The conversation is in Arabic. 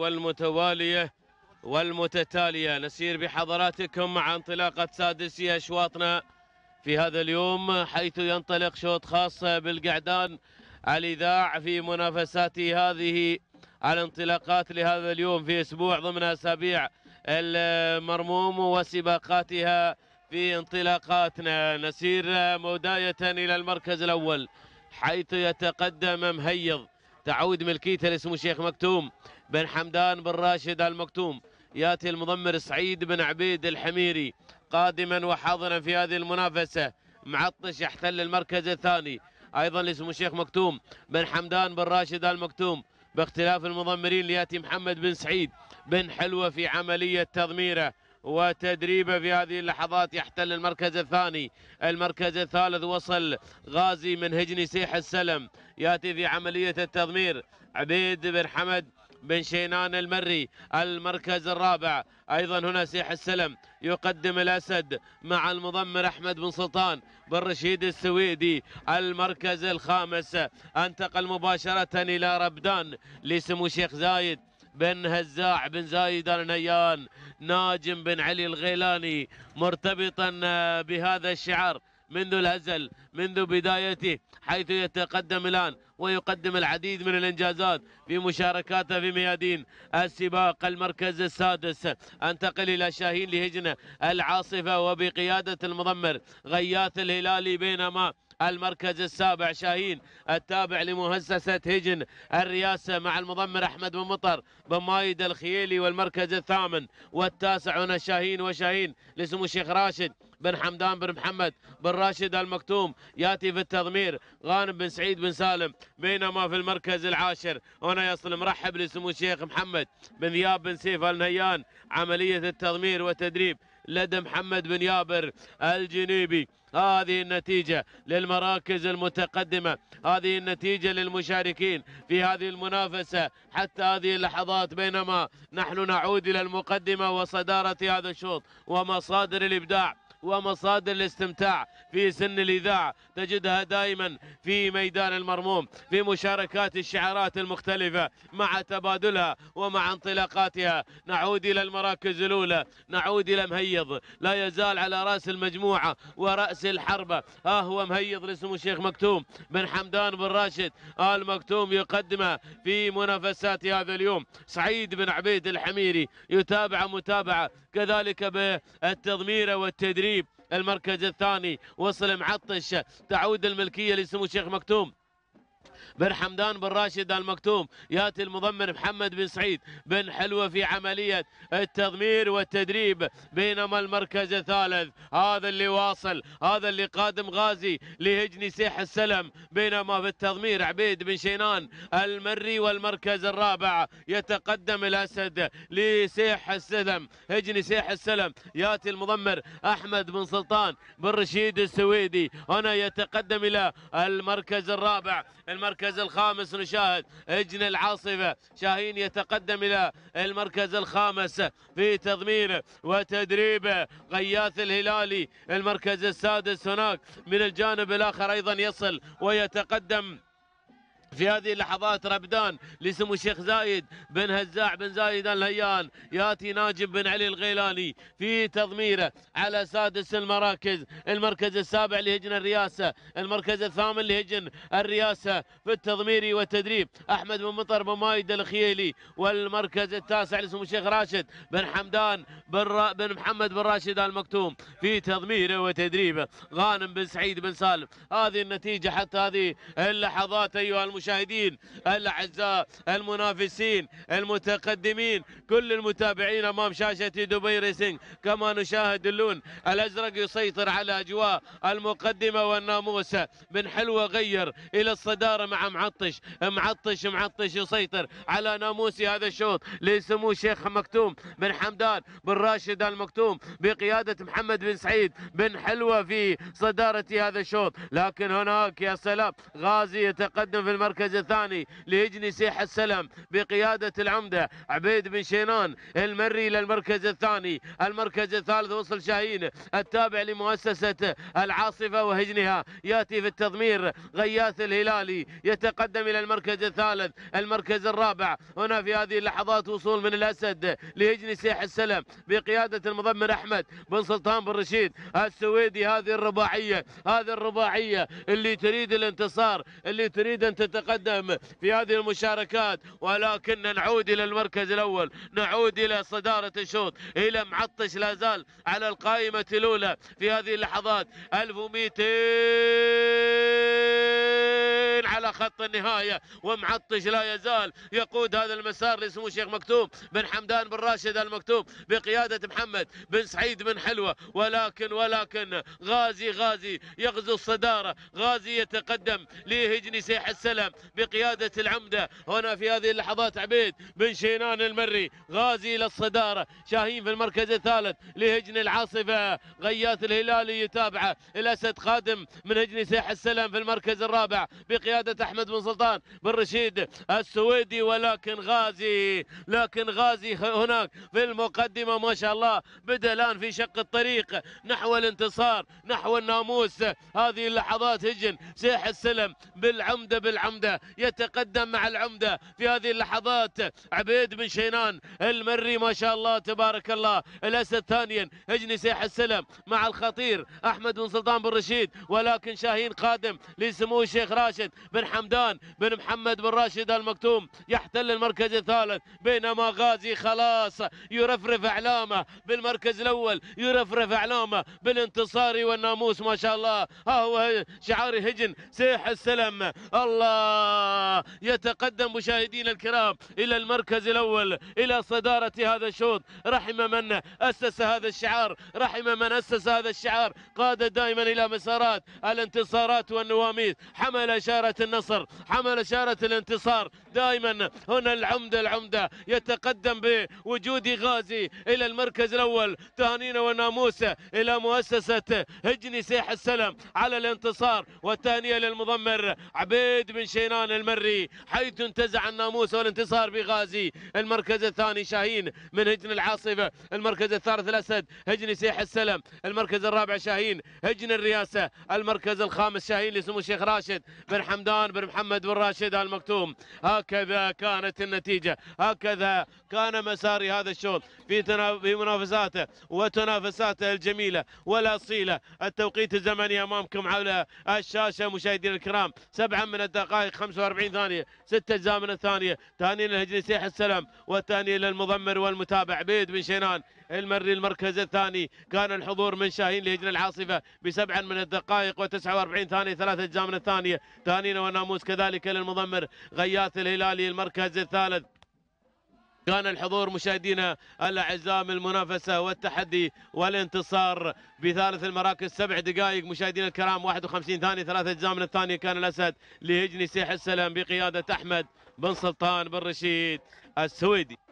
والمتوالية والمتتالية نسير بحضراتكم مع انطلاقة سادسي أشواطنا في هذا اليوم حيث ينطلق شوط خاص بالقعدان الإذاع في منافسات هذه الانطلاقات لهذا اليوم في أسبوع ضمن أسابيع المرموم وسباقاتها في انطلاقاتنا نسير موداية إلى المركز الأول حيث يتقدم مهيض تعود ملكيته لاسم الشيخ مكتوم بن حمدان بن راشد المكتوم ياتي المضمر سعيد بن عبيد الحميري قادما وحاضرا في هذه المنافسه معطش يحتل المركز الثاني ايضا لسم الشيخ مكتوم بن حمدان بن راشد المكتوم باختلاف المضمرين لياتي محمد بن سعيد بن حلوه في عمليه تضميره وتدريبه في هذه اللحظات يحتل المركز الثاني المركز الثالث وصل غازي من هجني سيح السلم ياتي في عمليه التضمير عبيد بن حمد بن شينان المري المركز الرابع أيضا هنا سيح السلم يقدم الأسد مع المضمر أحمد بن سلطان بن رشيد السويدي المركز الخامس انتقل مباشرة إلى ربدان لسمو شيخ زايد بن هزاع بن زايد النيان ناجم بن علي الغيلاني مرتبطا آه، بهذا الشعار منذ الأزل منذ بدايته حيث يتقدم الآن ويقدم العديد من الإنجازات في مشاركاته في ميادين السباق المركز السادس أنتقل إلى شاهين لهجنة العاصفة وبقيادة المضمر غياث الهلالي بينما المركز السابع شاهين التابع لمؤسسة هجن الرياسة مع المضمر أحمد بن مطر بن مايد الخيلي والمركز الثامن والتاسع هنا شاهين وشاهين لسمو الشيخ راشد بن حمدان بن محمد بن راشد المكتوم ياتي في التضمير غانم بن سعيد بن سالم بينما في المركز العاشر هنا يصل مرحب لسمو الشيخ محمد بن ذياب بن سيف النهيان عملية التضمير والتدريب لدى محمد بن يابر الجنيبي هذه النتيجة للمراكز المتقدمة هذه النتيجة للمشاركين في هذه المنافسة حتى هذه اللحظات بينما نحن نعود إلى المقدمة وصدارة هذا الشوط ومصادر الإبداع ومصادر الاستمتاع في سن الإذاعة تجدها دائما في ميدان المرموم في مشاركات الشعارات المختلفة مع تبادلها ومع انطلاقاتها نعود إلى المراكز الأولى نعود إلى مهيض لا يزال على رأس المجموعة ورأس الحربة ها هو مهيض لسمو الشيخ مكتوم بن حمدان بن راشد آل مكتوم يقدمه في منافسات هذا اليوم سعيد بن عبيد الحميري يتابع متابعة كذلك بالتضمير والتدريب المركز الثاني وصل معطش تعود الملكية لسمو الشيخ مكتوم بن حمدان بن راشد المكتوم ياتي المضمر محمد بن سعيد بن حلوه في عمليه التضمير والتدريب بينما المركز الثالث هذا اللي واصل هذا اللي قادم غازي لهجني سيح السلم بينما في التضمير عبيد بن شينان المري والمركز الرابع يتقدم الاسد لسيح السلم هجني سيح السلم ياتي المضمر احمد بن سلطان بن رشيد السويدي هنا يتقدم الى المركز الرابع المركز المركز الخامس نشاهد اجن العاصفة شاهين يتقدم إلى المركز الخامس في تضمينه وتدريبه غياث الهلالي المركز السادس هناك من الجانب الآخر أيضا يصل ويتقدم في هذه اللحظات ربدان لسمو الشيخ زايد بن هزاع بن زايد الهيان ياتي ناجم بن علي الغيلاني في تضميره على سادس المراكز المركز السابع لهجن الرئاسه المركز الثامن لهجن الرئاسه في التضمير والتدريب احمد بن مطر بن مايد الخيلي والمركز التاسع لسمو الشيخ راشد بن حمدان بن, را بن محمد بن راشد المكتوم في تضميره وتدريبه غانم بن سعيد بن سالم هذه النتيجه حتى هذه اللحظات ايها المشاهدين المشاهدين الاعزاء المنافسين المتقدمين كل المتابعين امام شاشه دبي ريسنج كما نشاهد اللون الازرق يسيطر على اجواء المقدمه والناموس بن حلوه غير الى الصداره مع معطش معطش معطش يسيطر على ناموس هذا الشوط لسمو الشيخ مكتوم بن حمدان بن راشد المكتوم بقياده محمد بن سعيد بن حلوه في صداره هذا الشوط لكن هناك يا سلام غازي يتقدم في المرة المركز الثاني لهجني سيح السلم بقيادة العمدة عبيد بن شينان المري إلى المركز الثاني المركز الثالث وصل شاهين التابع لمؤسسة العاصفة وهجنها يأتي في التضمير غياث الهلالي يتقدم إلى المركز الثالث المركز الرابع هنا في هذه اللحظات وصول من الأسد لهجني سيح السلم بقيادة المضمر أحمد بن سلطان بن رشيد السويدي هذه الرباعية هذه الرباعية اللي تريد الانتصار اللي تريد أن تتقدم نتقدم في هذه المشاركات ولكن نعود إلى المركز الأول نعود إلى صدارة الشوط إلى معطش لازال على القائمة الأولى في هذه اللحظات 1200 على خط النهاية ومعطش لا يزال يقود هذا المسار لسمو الشيخ مكتوم بن حمدان بن راشد المكتوم بقيادة محمد بن سعيد بن حلوة ولكن ولكن غازي غازي يغزو الصدارة غازي يتقدم ليهجني سيح السلام بقيادة العمدة هنا في هذه اللحظات عبيد بن شينان المري غازي للصدارة شاهين في المركز الثالث لهجن العاصفة غياث الهلالي يتابعه الأسد خادم من هجن سيح السلام في المركز الرابع بقيادة قيادة أحمد بن سلطان بن رشيد السويدي ولكن غازي لكن غازي هناك في المقدمة ما شاء الله بدأ الآن في شق الطريق نحو الانتصار نحو الناموس هذه اللحظات هجن سيح السلم بالعمدة بالعمدة يتقدم مع العمدة في هذه اللحظات عبيد بن شينان المري ما شاء الله تبارك الله الأسد ثانيا هجني سيح السلم مع الخطير أحمد بن سلطان بن رشيد ولكن شاهين قادم لسمو الشيخ راشد بن حمدان بن محمد بن راشد المكتوم يحتل المركز الثالث بينما غازي خلاص يرفرف اعلامه بالمركز الاول يرفرف اعلامه بالانتصار والناموس ما شاء الله ها هو شعار هجن سيح السلم الله يتقدم مشاهدينا الكرام الى المركز الاول الى صداره هذا الشوط رحم من اسس هذا الشعار رحم من اسس هذا الشعار قاد دائما الى مسارات الانتصارات والنواميس حمل اشاره النصر حمل شارة الانتصار دائما هنا العمدة العمدة يتقدم بوجود غازي إلى المركز الأول تهانينا وناموسه إلى مؤسسة هجني سيح السلم على الانتصار والتهنئة للمضمر عبيد بن شينان المري حيث انتزع الناموس والانتصار بغازي المركز الثاني شاهين من هجن العاصفة المركز الثالث الأسد هجني سيح السلم المركز الرابع شاهين هجن الرياسة المركز الخامس شاهين لسمو الشيخ راشد بن حمدان بن محمد بن راشد آل مكتوم هكذا كانت النتيجة هكذا كان مسار هذا الشوط في في منافساته وتنافساته الجميلة والأصيلة التوقيت الزمني أمامكم على الشاشة مشاهدينا الكرام سبعة من الدقائق 45 ثانية ست أجزاء من الثانية تهانينا لهجري سيح السلام والتهاني للمضمر والمتابع عبيد بن شينان المري المركز الثاني كان الحضور من شاهين لهجن العاصفة بسبعا من الدقائق و49 ثانية ثلاثة أجزاء من الثانية ثانينا وناموس كذلك للمضمر غياث الهلالي المركز الثالث كان الحضور مشاهدينا الاعزاء من المنافسه والتحدي والانتصار بثالث المراكز سبع دقائق مشاهدينا الكرام 51 ثانيه ثلاثة اجزاء من الثانيه كان الاسد لهجني سيح السلام بقياده احمد بن سلطان بن رشيد السويدي